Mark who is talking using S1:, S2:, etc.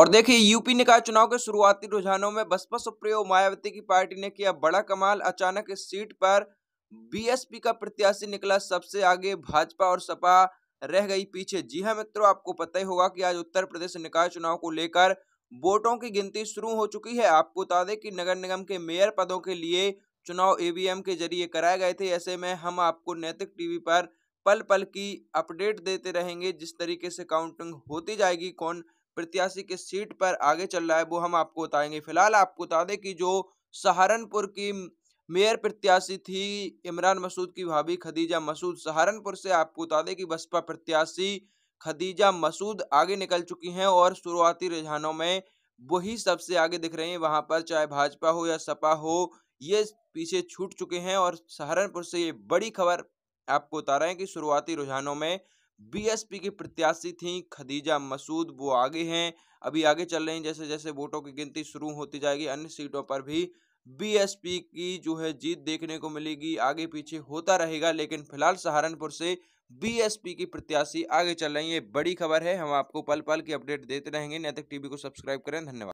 S1: और देखिए यूपी निकाय चुनाव के शुरुआती रुझानों में बसपा सुप्रियो मायावती की पार्टी ने किया बड़ा कमाल अचानक इस सीट पर बीएसपी का प्रत्याशी निकला सबसे आगे भाजपा और सपा रह गई पीछे जी हां मित्रों आपको पता ही होगा कि आज उत्तर प्रदेश निकाय चुनाव को लेकर वोटों की गिनती शुरू हो चुकी है आपको बता दें कि नगर निगम के मेयर पदों के लिए चुनाव ईवीएम के जरिए कराए गए थे ऐसे में हम आपको नैतिक टीवी पर पल पल की अपडेट देते रहेंगे जिस तरीके से काउंटिंग होती जाएगी कौन प्रत्याशी के सीट पर आगे चल रहा है वो हम आपको बताएंगे फिलहाल आपको बता दें कि जो सहारनपुर की मेयर प्रत्याशी थी इमरान मसूद की भाभी खदीजा मसूद सहारनपुर से आपको बता दें कि बसपा प्रत्याशी खदीजा मसूद आगे निकल चुकी हैं और शुरुआती रुझानों में वही सबसे आगे दिख रहे हैं वहां पर चाहे भाजपा हो या सपा हो ये पीछे छूट चुके हैं और सहारनपुर से ये बड़ी खबर आपको बता रहे हैं कि शुरुआती रुझानों में बीएसपी की प्रत्याशी थी खदीजा मसूद वो आगे हैं अभी आगे चल रही हैं जैसे जैसे वोटों की गिनती शुरू होती जाएगी अन्य सीटों पर भी बीएसपी की जो है जीत देखने को मिलेगी आगे पीछे होता रहेगा लेकिन फिलहाल सहारनपुर से बीएसपी की प्रत्याशी आगे चल रही है बड़ी खबर है हम आपको पल पल की अपडेट देते रहेंगे नैतिक टीवी को सब्सक्राइब करें धन्यवाद